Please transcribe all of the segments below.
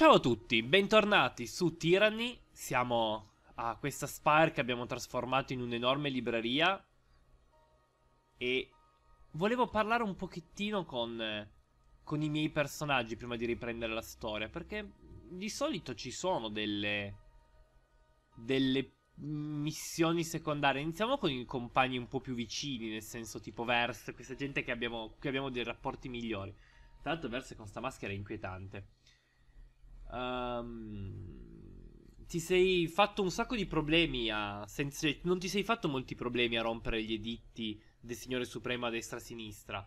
Ciao a tutti, bentornati su Tyranny, siamo a questa Spire che abbiamo trasformato in un'enorme libreria e volevo parlare un pochettino con, con, i miei personaggi prima di riprendere la storia perché di solito ci sono delle, delle missioni secondarie, iniziamo con i compagni un po' più vicini, nel senso tipo Verse, questa gente che abbiamo, che abbiamo dei rapporti migliori. Tra l'altro Verse con sta maschera è inquietante. Um, ti sei fatto un sacco di problemi a. Senza, non ti sei fatto molti problemi a rompere gli editti del Signore Supremo a destra-sinistra.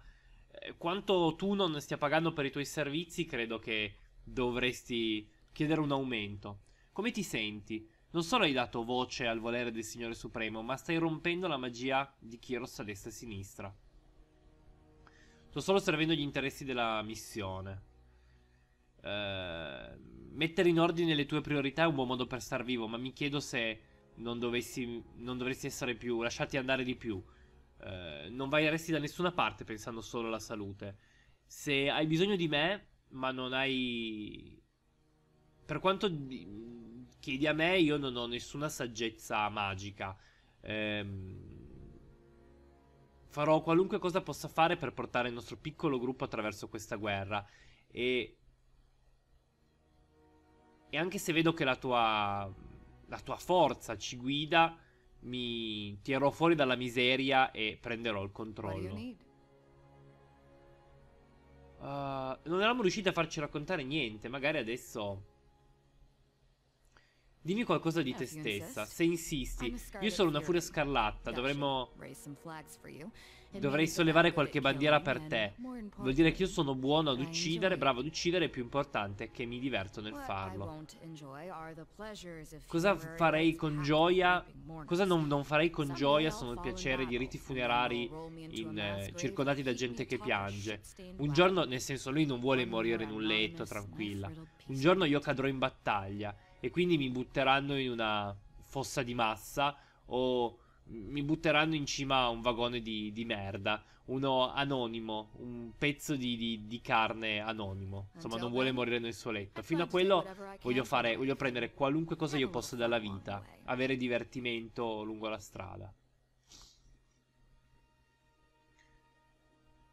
e a eh, Quanto tu non stia pagando per i tuoi servizi, credo che dovresti chiedere un aumento. Come ti senti? Non solo hai dato voce al volere del Signore Supremo, ma stai rompendo la magia di Kiros a destra e a sinistra. Sto solo servendo gli interessi della missione. Eh, mettere in ordine le tue priorità è un buon modo per star vivo, ma mi chiedo se non, dovessi, non dovresti essere più lasciati andare di più. Eh, non vai resti da nessuna parte pensando solo alla salute. Se hai bisogno di me, ma non hai... Per quanto chiedi a me, io non ho nessuna saggezza magica. Ehm farò qualunque cosa possa fare per portare il nostro piccolo gruppo attraverso questa guerra e e anche se vedo che la tua, la tua forza ci guida, mi tirerò fuori dalla miseria e prenderò il controllo. Uh, non eravamo riusciti a farci raccontare niente, magari adesso Dimmi qualcosa di te stessa, se insisti. Io sono una furia scarlatta, dovremmo... Dovrei sollevare qualche bandiera per te. Vuol dire che io sono buono ad uccidere, bravo ad uccidere, e più importante è che mi diverto nel farlo. Cosa farei con gioia? Cosa non, non farei con gioia sono il piacere di riti funerari in, eh, circondati da gente che piange. Un giorno, nel senso, lui non vuole morire in un letto, tranquilla. Un giorno io cadrò in battaglia e quindi mi butteranno in una fossa di massa o mi butteranno in cima a un vagone di, di merda, uno anonimo, un pezzo di, di, di, carne anonimo, ah, insomma non vuole morire nel suo letto. Fino a quello voglio, fare, voglio prendere qualunque cosa io possa dalla vita, eh. avere divertimento lungo la strada.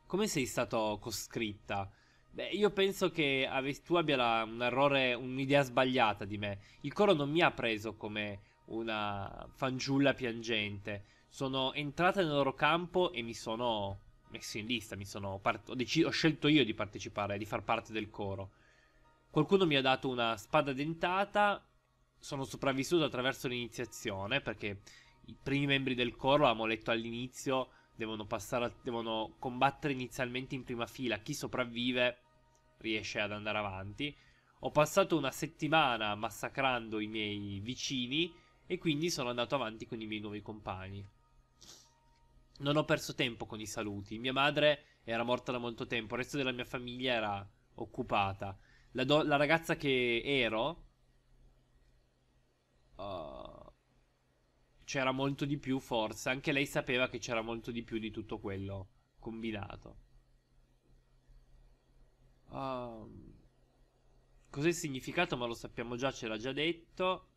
Come sei stato coscritta? Beh, io penso che ave- tu abbia la- un errore, un'idea sbagliata di me. Il coro non mi ha preso come una fanciulla piangente. Sono entrata nel loro campo e mi sono messo in lista, part- ho, dec- ho scelto io di partecipare, di far parte del coro. Qualcuno mi ha dato una spada dentata, sono sopravvissuto attraverso l'iniziazione perché i primi membri del coro, l'abbiamo letto all'inizio, devono, passare, devono combattere inizialmente in prima fila. Chi sopravvive riesce ad andare avanti. Ho passato una settimana massacrando i miei vicini e quindi sono andato avanti con i miei nuovi compagni. Non ho perso tempo con i saluti. Mia madre era morta da molto tempo, il resto della mia famiglia era occupata. La, la ragazza che ero. Uh, c'era molto di più forse, anche lei sapeva che c'era molto di più di tutto quello combinato. Um, cos'è il significato? Ma lo sappiamo già, ce l'ha già detto.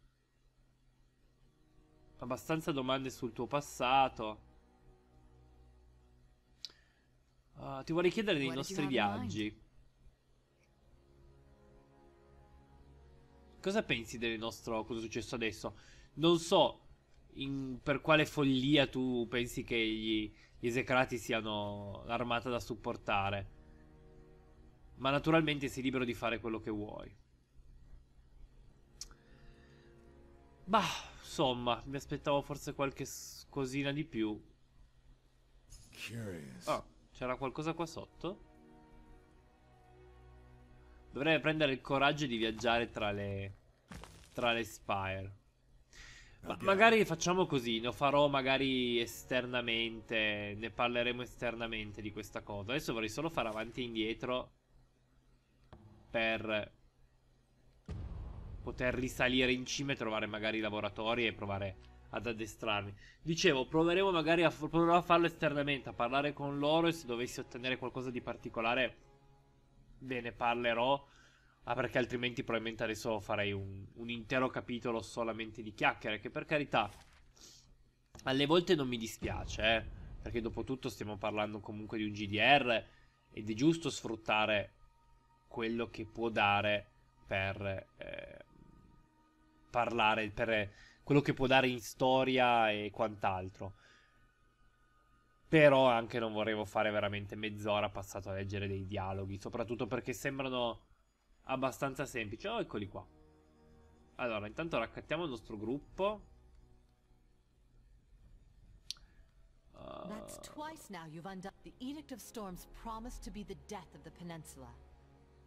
Abbastanza domande sul tuo passato. Uh, ti vorrei chiedere dei nostri viaggi. Cosa pensi del nostro... cosa è successo adesso? Non so, in, per quale follia tu pensi che gli, gli esecrati siano l'armata da supportare. Ma naturalmente sei libero di fare quello che vuoi. Bah, insomma, mi aspettavo forse qualche cosina di più. Oh, c'era qualcosa qua sotto? Dovrei prendere il coraggio di viaggiare tra le... tra le spire. Ma magari facciamo così, lo farò magari esternamente, ne parleremo esternamente di questa cosa. Adesso vorrei solo fare avanti e indietro per poter risalire in cima e trovare magari i lavoratori e provare ad addestrarmi. Dicevo, proveremo magari a, proverò a farlo esternamente, a parlare con loro e se dovessi ottenere qualcosa di particolare ve ne parlerò. Ah, perché altrimenti probabilmente adesso farei un, un, intero capitolo solamente di chiacchiere, che per carità, alle volte non mi dispiace, eh, perché dopo tutto stiamo parlando comunque di un GDR ed è giusto sfruttare quello che può dare per eh, parlare, per eh, quello che può dare in storia e quant'altro. Però anche non volevo fare veramente mezz'ora passato a leggere dei dialoghi, soprattutto perché sembrano abbastanza semplice. Oh, eccoli qua. Allora, intanto raccattiamo il nostro gruppo. That's twice now you've undone the Edict of Storms promised to be the death of the peninsula.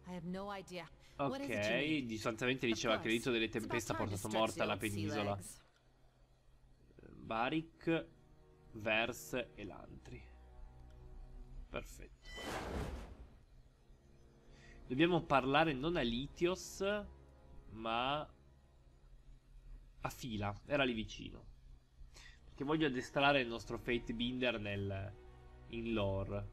I have no idea. Ok, distanziamente diceva che l'inizio delle tempeste ha portato morta la penisola. Baric, Vers e Lantri. Perfetto. Dobbiamo parlare non a Litios, ma a Fila, era lì vicino. Perché voglio addestrare il nostro Fate Binder nel, in lore.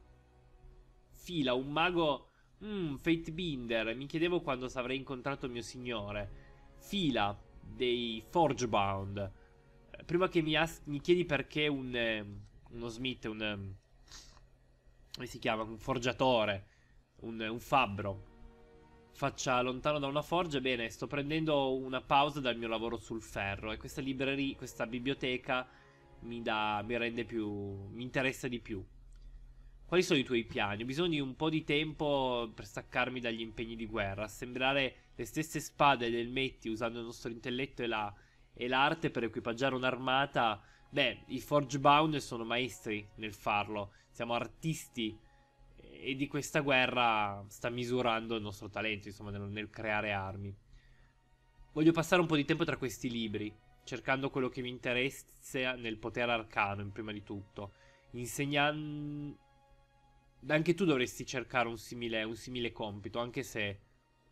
Fila, un mago... Mmm, Fate Binder, mi chiedevo quando avrei incontrato mio signore. Fila, dei Forgebound. Eh, prima che mi, mi chiedi perché un... Eh, uno Smith, un... Eh, come si chiama? Un forgiatore un, un fabbro faccia lontano da una forge. Bene, sto prendendo una pausa dal mio lavoro sul ferro e questa libreria, questa biblioteca mi, dà, mi rende più, mi interessa di più. Quali sono i tuoi piani? Ho bisogno di un po' di tempo per staccarmi dagli impegni di guerra, assemblare le stesse spade del metti usando il nostro intelletto e, la, e l'arte per equipaggiare un'armata. Beh, i Forgebound sono maestri nel farlo, siamo artisti e di questa guerra sta misurando il nostro talento, insomma, nel, nel creare armi. Voglio passare un po' di tempo tra questi libri, cercando quello che mi interessa nel potere arcano, in prima di tutto. Insegnando... Anche tu dovresti cercare un simile, un simile compito, anche se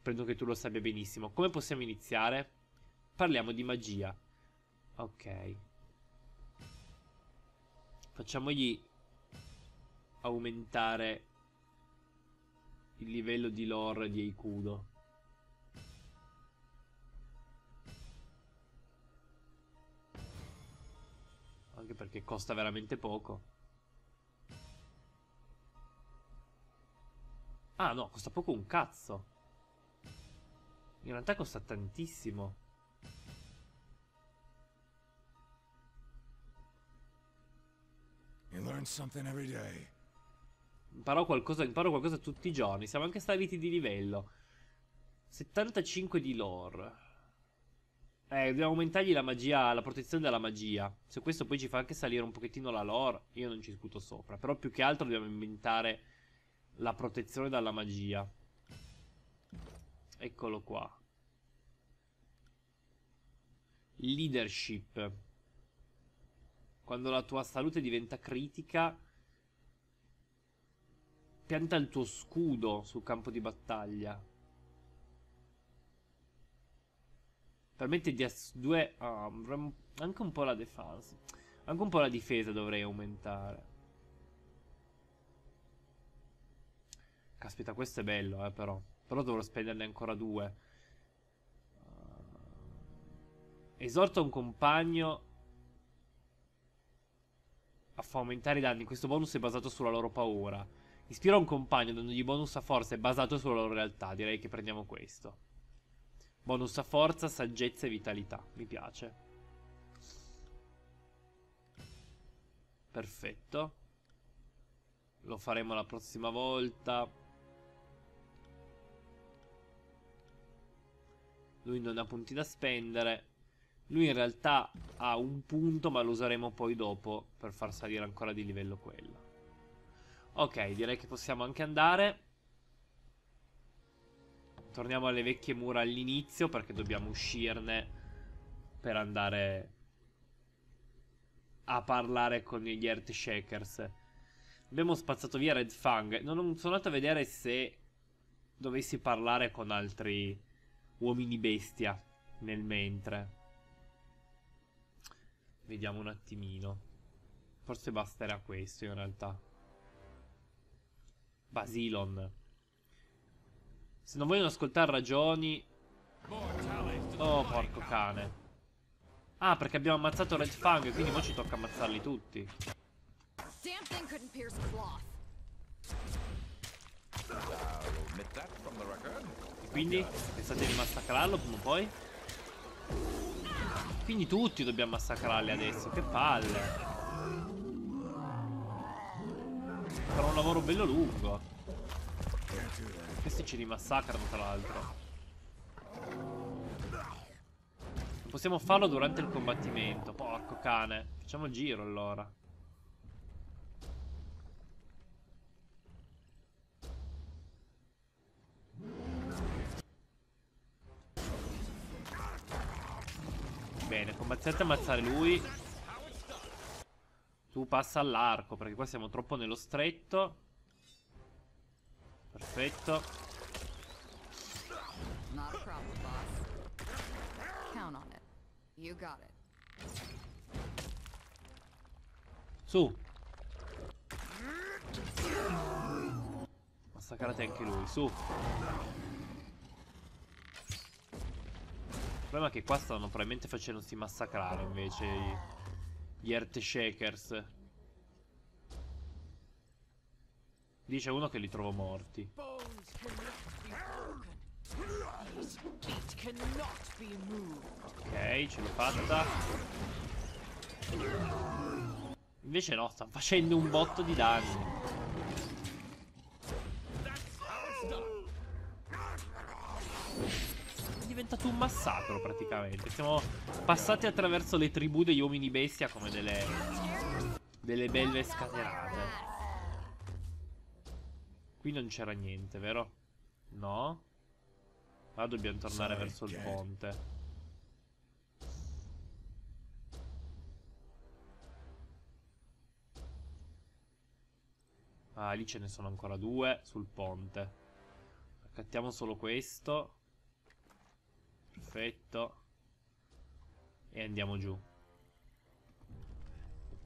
prendo che tu lo sappia benissimo. Come possiamo iniziare? Parliamo di magia. Ok. Facciamogli aumentare il livello di lore di Eikudo. Anche perché costa veramente poco. Ah no, costa poco un cazzo. In realtà costa tantissimo. You learn something every day. Imparo qualcosa, imparo qualcosa tutti i giorni. Siamo anche saliti di livello. 75 di lore. Eh, dobbiamo aumentargli la magia, la protezione della magia. Se questo poi ci fa anche salire un pochettino la lore, io non ci scuto sopra. Però più che altro dobbiamo inventare la protezione dalla magia. Eccolo qua. Leadership. Quando la tua salute diventa critica pianta il tuo scudo sul campo di battaglia. Permette di S2... Ah, anche un po' la defense. Anche un po' la difesa dovrei aumentare. Caspita, questo è bello, eh, però. Però dovrò spenderne ancora due. Ah. Esorta un compagno a fa aumentare i danni. Questo bonus è basato sulla loro paura. Ispira un compagno dandogli bonus a forza e basato sulla loro realtà, direi che prendiamo questo. Bonus a forza, saggezza e vitalità, mi piace. Perfetto. Lo faremo la prossima volta. Lui non ha punti da spendere. Lui in realtà ha un punto ma lo useremo poi dopo per far salire ancora di livello quello. Ok, direi che possiamo anche andare. Torniamo alle vecchie mura all'inizio perché dobbiamo uscirne per andare a parlare con gli Earthshakers. Abbiamo spazzato via Red Fang. Non sono andato a vedere se dovessi parlare con altri uomini bestia nel mentre. Vediamo un attimino. Forse basterà questo in realtà. Basilon. Se non vogliono ascoltare ragioni... Oh, porco cane. Ah, perché abbiamo ammazzato Red Fang, quindi ora ci tocca ammazzarli tutti. Quindi? Pensate di massacrarlo prima o poi? Quindi tutti dobbiamo massacrarli adesso, che palle! Sarà un lavoro bello lungo. Questi ci rimassacrano, tra l'altro. Possiamo farlo durante il combattimento. Porco cane. Facciamo il giro, allora. Bene, combattiate e ammazzare lui. Tu passa all'arco, perché qua siamo troppo nello stretto. Perfetto. Not a problem, boss. Count on it. You got it. Su. Massacrate anche lui, su. Il problema è che qua stanno probabilmente facendosi massacrare invece gli Earthshakers. Dice uno che li trovo morti. Ok, ce l'ho fatta. Invece no, sta facendo un botto di danni. stato un massacro praticamente. Siamo passati attraverso le tribù degli uomini bestia come delle, delle belle scatenate. Qui non c'era niente, vero? No? Ma dobbiamo tornare verso il ponte. Ah, lì ce ne sono ancora due sul ponte. Accattiamo solo questo. Perfetto. E andiamo giù.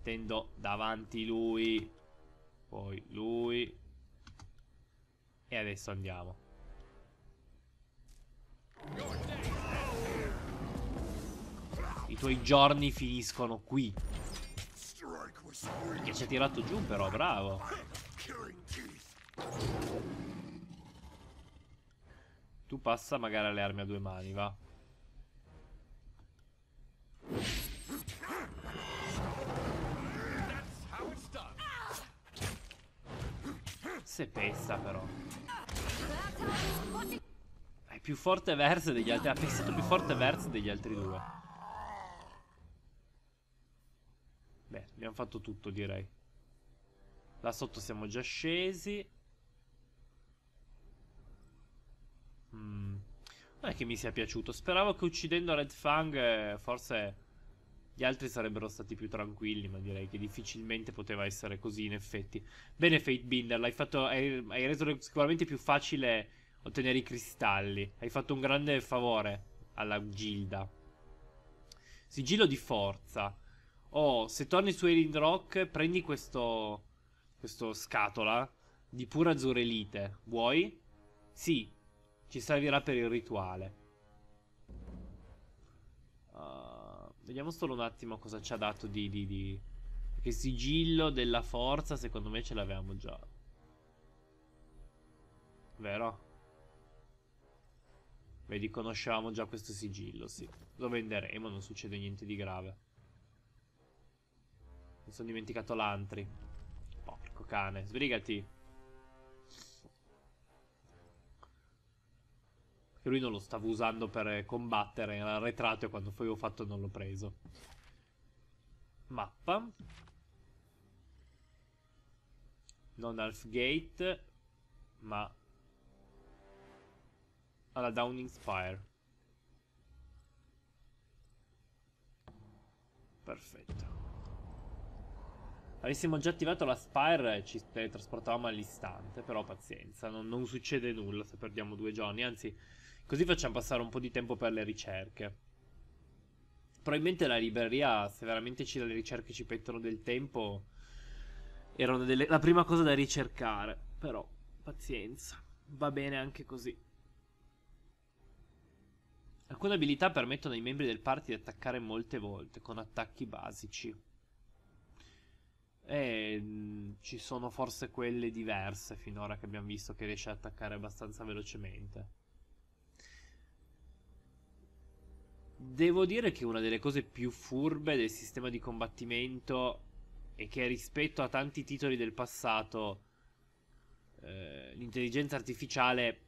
Tendo davanti lui. Poi lui. E adesso andiamo. I tuoi giorni finiscono qui. Che ci ha tirato giù però, bravo. Tu passa magari alle armi a due mani, va. Se pesta però. È più forte verso degli altri. Ha pensato più forte verso degli altri due. Beh, abbiamo fatto tutto direi. Là sotto siamo già scesi. Mm. Non è che mi sia piaciuto. Speravo che uccidendo Red Fang eh, forse gli altri sarebbero stati più tranquilli, ma direi che difficilmente poteva essere così in effetti. Bene Fatebinder hai, fatto, hai, hai reso sicuramente più facile ottenere i cristalli. Hai fatto un grande favore alla Gilda. Sigillo di forza. Oh, se torni su Erin Rock, prendi questo... questo scatola di pura azzurelite Vuoi? Sì, ci servirà per il rituale. Uh, vediamo solo un attimo cosa ci ha dato di, di, di... Perché sigillo della forza secondo me ce l'avevamo già. Vero? Vedi, conoscevamo già questo sigillo, sì. Lo venderemo, non succede niente di grave. Mi sono dimenticato l'antri. Porco cane, sbrigati. che lui non lo stava usando per eh, combattere, era arretrato e quando poi ho fatto non l'ho preso. Mappa. Non Half Gate, ma alla Downing Spire. Perfetto. Avessimo già attivato la Spire eh, ci teletrasportavamo all'istante, però pazienza, non, non succede nulla se perdiamo due giorni, anzi Così facciamo passare un po' di tempo per le ricerche. Probabilmente la libreria, se veramente ci, le ricerche ci mettono del tempo, era delle, la prima cosa da ricercare. Però, pazienza, va bene anche così. Alcune abilità permettono ai membri del party di attaccare molte volte, con attacchi basici. E mm, ci sono forse quelle diverse finora che abbiamo visto che riesce ad attaccare abbastanza velocemente. Devo dire che una delle cose più furbe del sistema di combattimento è che rispetto a tanti titoli del passato eh, l'intelligenza artificiale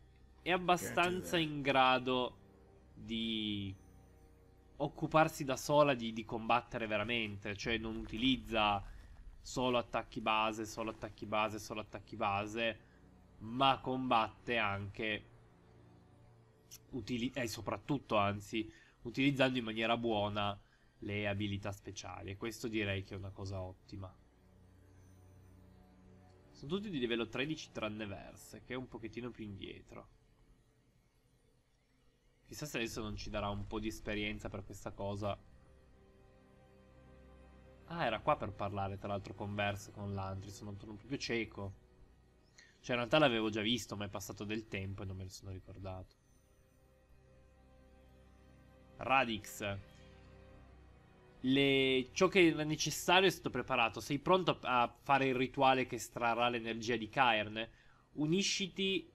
è abbastanza in grado di occuparsi da sola di, di combattere veramente, cioè non utilizza solo attacchi base, solo attacchi base, solo attacchi base, ma combatte anche, e eh, soprattutto anzi, utilizzando in maniera buona le abilità speciali e questo direi che è una cosa ottima. Sono tutti di livello 13 tranne Verse, che è un pochettino più indietro. Chissà se adesso non ci darà un po' di esperienza per questa cosa. Ah, era qua per parlare, tra l'altro, con Verse, con l'Antri, sono proprio cieco. Cioè, in realtà l'avevo già visto, ma è passato del tempo e non me ne sono ricordato. Radix. Le... Ciò che era necessario è stato preparato. Sei pronto a fare il rituale che estrarrà l'energia di Cairn? Unisciti.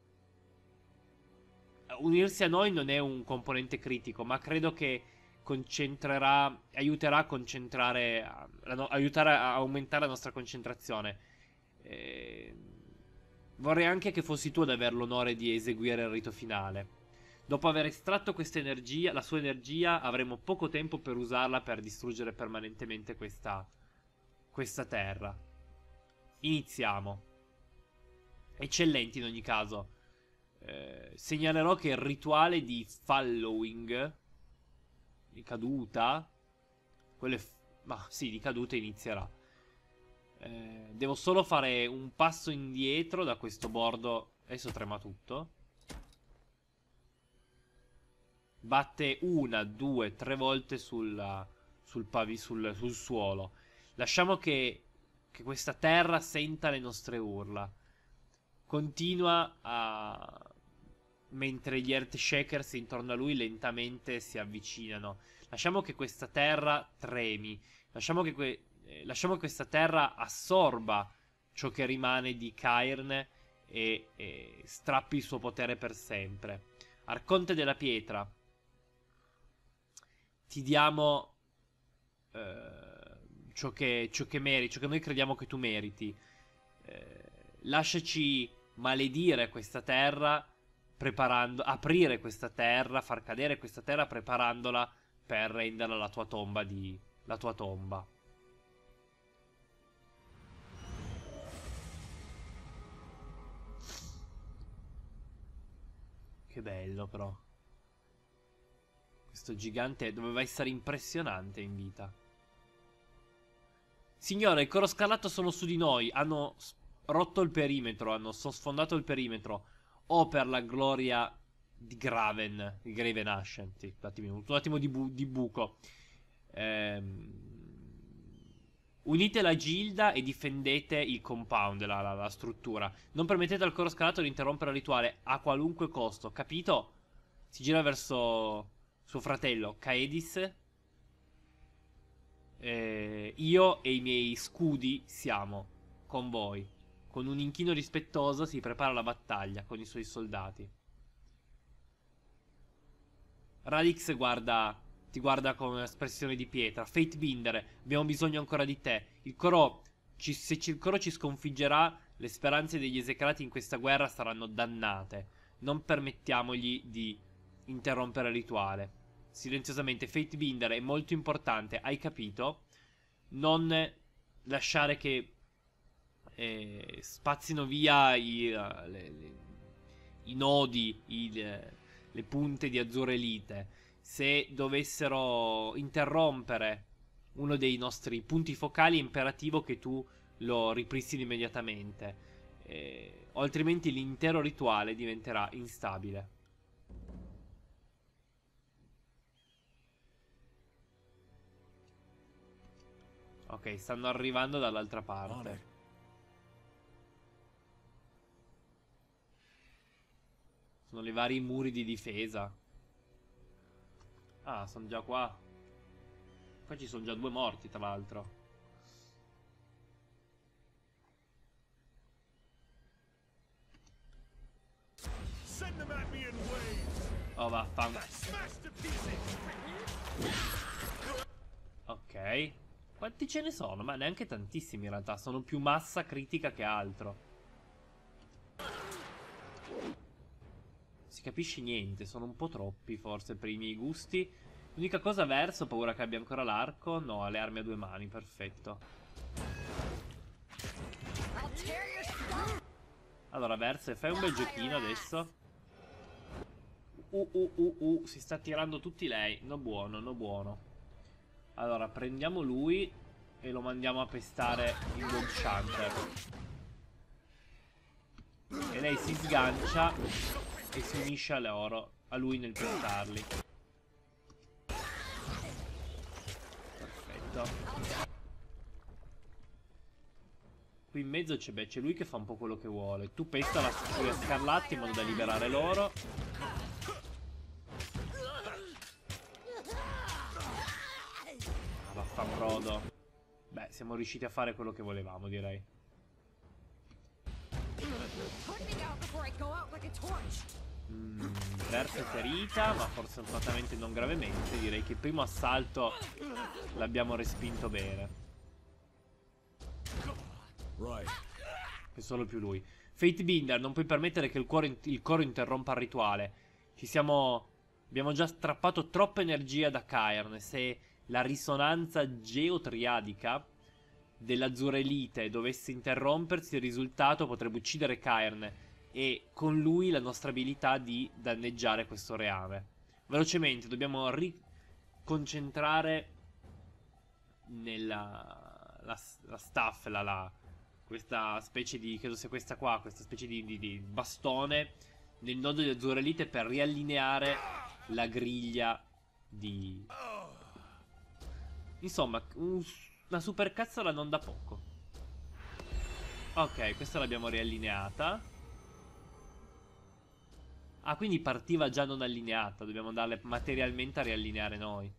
Unirsi a noi non è un componente critico, ma credo che concentrerà. aiuterà a concentrare. A, no, aiutare a aumentare la nostra concentrazione. E... Eh, vorrei anche che fossi tu ad avere l'onore di eseguire il rito finale. Dopo aver estratto questa energia, la sua energia, avremo poco tempo per usarla per distruggere permanentemente questa, questa terra. Iniziamo. Eccellenti in ogni caso. Eh, segnalerò che il rituale di following, di caduta, quello ma sì, di caduta inizierà. Eh, devo solo fare un passo indietro da questo bordo. Adesso trema tutto batte una, due, tre volte sul, sul, pavi, sul, sul suolo. Lasciamo che, che, questa terra senta le nostre urla. Continua a... mentre gli Earth Shakers intorno a lui lentamente si avvicinano. Lasciamo che questa terra tremi. Lasciamo che, que... Eh, lasciamo che questa terra assorba ciò che rimane di Cairn e, e strappi il suo potere per sempre. Arconte della pietra, ti diamo eh, ciò, che, ciò che meriti, ciò che noi crediamo che tu meriti. Eh, lasciaci maledire questa terra, preparando, aprire questa terra, far cadere questa terra, preparandola per renderla la tua tomba di... la tua tomba. Che bello però questo gigante doveva essere impressionante in vita. Signore, il coro scarlatto sono su di noi. Hanno rotto il perimetro, hanno sfondato il perimetro. Oh, per la gloria di Graven, di Graven Ashen. un attimo, un attimo di, bu di buco. Ehm... Unite la gilda e difendete il compound, la, la, la, struttura. Non permettete al coro scalato di interrompere il rituale a qualunque costo, capito? Si gira verso suo fratello Caedis, eh, io e i miei scudi siamo con voi. Con un inchino rispettoso si prepara alla battaglia con i suoi soldati. Radix guarda, ti guarda con un'espressione di pietra. Fate Binder, abbiamo bisogno ancora di te. Il coro, ci, se il coro ci sconfiggerà, le speranze degli esecrati in questa guerra saranno dannate. Non permettiamogli di interrompere il rituale silenziosamente Fate Binder è molto importante, hai capito? Non lasciare che eh, spazzino via i, uh, le, le, i nodi, i, le, le, punte di azzurre lite. Se dovessero interrompere uno dei nostri punti focali è imperativo che tu lo ripristini immediatamente. Eh, altrimenti l'intero rituale diventerà instabile. Ok, stanno arrivando dall'altra parte. Sono le vari muri di difesa. Ah, sono già qua. Qua ci sono già due morti, tra l'altro. Oh, vaffanculo. Ok. Quanti ce ne sono? Ma neanche tantissimi in realtà, sono più massa critica che altro. Si capisce niente, sono un po' troppi forse per i miei gusti. L'unica cosa verso, ho paura che abbia ancora l'arco. No, ha le armi a due mani, perfetto. Allora, verso, fai un bel giochino adesso. Uh, uh, uh, uh, si sta tirando tutti lei. No buono, no buono. Allora, prendiamo lui e lo mandiamo a pestare il Gold Shunter. E lei si sgancia e si unisce a loro, a lui nel pestarli. Perfetto. Qui in mezzo c'è lui che fa un po' quello che vuole. Tu pesta la scuola Scarlatti in modo da liberare loro. fa brodo. Beh, siamo riusciti a fare quello che volevamo, direi. Mm, terza ferita, ma fortunatamente non gravemente. Direi che il primo assalto l'abbiamo respinto bene. Che solo più lui. Fate Binder, non puoi permettere che il, cuore, il coro interrompa il rituale. Ci siamo... Abbiamo già strappato troppa energia da Cairn. Se la risonanza geotriadica dell'azzurelite dovesse interrompersi, il risultato potrebbe uccidere Cairn e con lui la nostra abilità di danneggiare questo reame. Velocemente dobbiamo riconcentrare nella la, la staff, la, la, questa specie di, credo sia questa qua, questa specie di, di, di bastone nel nodo di azzurelite per riallineare la griglia di, Insomma, una supercazzola non da poco. Ok, questa l'abbiamo riallineata. Ah, quindi partiva già non allineata. Dobbiamo andare materialmente a riallineare noi.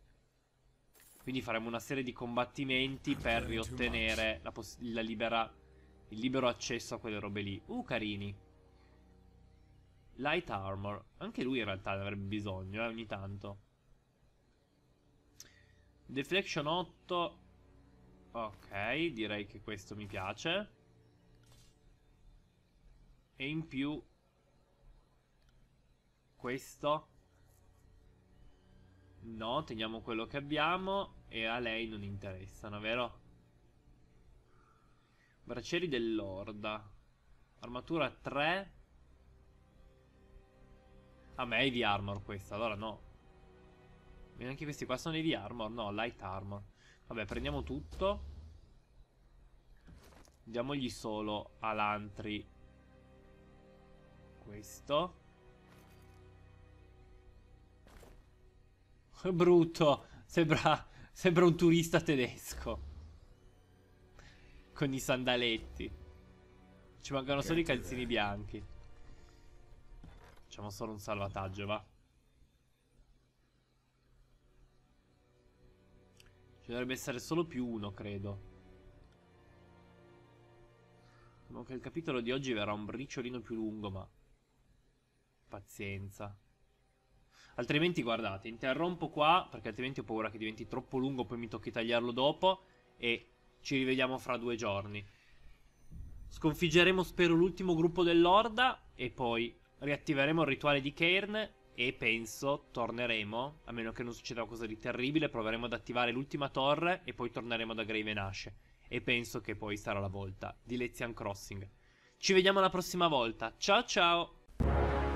Quindi faremo una serie di combattimenti per riottenere la la libera, il libero accesso a quelle robe lì. Uh, carini. Light armor. Anche lui in realtà ne avrebbe bisogno, eh, ogni tanto. Deflection 8. Ok, direi che questo mi piace. E in più... Questo. No, teniamo quello che abbiamo e a lei non interessano, vero? Braccieri dell'orda. Armatura 3. A me è di armor questa, allora no anche questi qua sono heavy armor, no, light armor. Vabbè, prendiamo tutto. Diamogli solo Alantri. Questo. Brutto. Sembra, sembra un turista tedesco. Con i sandaletti. Ci mancano solo i calzini bianchi. Facciamo solo un salvataggio, va. Ci dovrebbe essere solo più uno, credo. Temo che il capitolo di oggi verrà un briciolino più lungo, ma... Pazienza. Altrimenti, guardate, interrompo qua, perché altrimenti ho paura che diventi troppo lungo, poi mi tocchi tagliarlo dopo, e ci rivediamo fra due giorni. Sconfiggeremo, spero, l'ultimo gruppo dell'Orda, e poi riattiveremo il rituale di Cairn, e penso torneremo, a meno che non succeda qualcosa di terribile, proveremo ad attivare l'ultima torre e poi torneremo da Graven Ash. E penso che poi sarà la volta di Lezian Crossing. Ci vediamo la prossima volta, ciao ciao!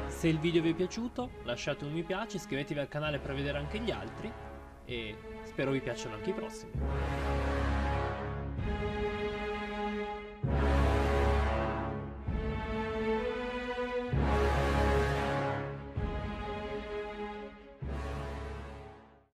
Se il video vi è piaciuto lasciate un mi piace, iscrivetevi al canale per vedere anche gli altri e spero vi piacciono anche i prossimi.